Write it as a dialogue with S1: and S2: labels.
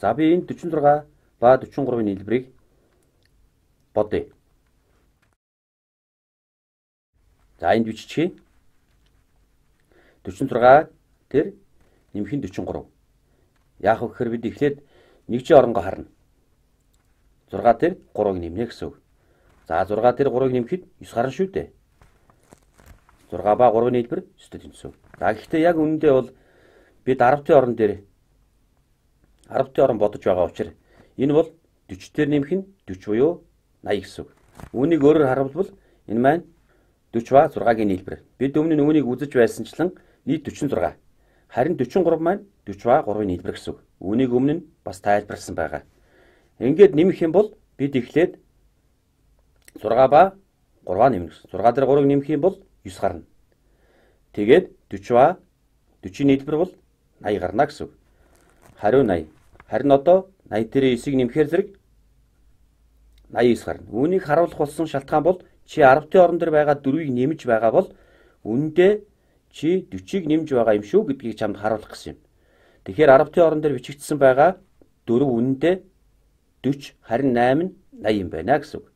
S1: За би энэ 46 ба 43-ийн хэлбэрийг бодъё. За энд биччихье. 46 тэр нэмэх нь 43. Яах вэ гэхээр бид эхлээд нэг жи оронгоо харна. 6 тэр 3-ыг нэмнэ гэсэн үг. За 6 тэр 3-ыг нэмэхэд 9 гарна шүү дээ. 6 ба 3-ын хэлбэр 9 тэнцүү. За гэхдээ яг үнэндээ бол бид 10 төр орон дээр 10-ийн орон бодож байгаа учраас энэ бол 40-ээр нэмэх нь 40 буюу 80 гэсэн үг. Үүнийг өөрөөр харуулбал энэ маань 40 ба 6-гийн нийлбэр. Бид өмнө нь үүнийг үзэж байсанчлан нийт 46. Харин 43 маань 40 ба 3-ийн нийлбэр гэсэн үг. Үүнийг өмнө нь бас тайлбарласан байгаа. Ингээд нэмэх юм бол бид эхлээд 6 ба 3 нэмнэ гэсэн. 6 дээр 3-ыг нэмэх юм бол 9 гарна. Тэгээд 40 ба 40-ийн нийлбэр бол 80 гарна гэсэн үг. Хариу 80. Харин одоо 80 дээрээ 9-ийг нэмэхээр зэрэг 89 гарна. Үүнийг харуулах болсон шалтгаан бол чи 10-ийн орон дээр байгаа 4-ийг нэмж байгаа бол үүндээ чи 40-ийг нэмж байгаа юм шүү гэдгийг чамд харуулах гэсэн юм. Тэгэхээр 10-ийн орон дээр бичигдсэн байгаа 4 үнэндээ 40 харин 8 нь 80 юм байна гэсэн үг.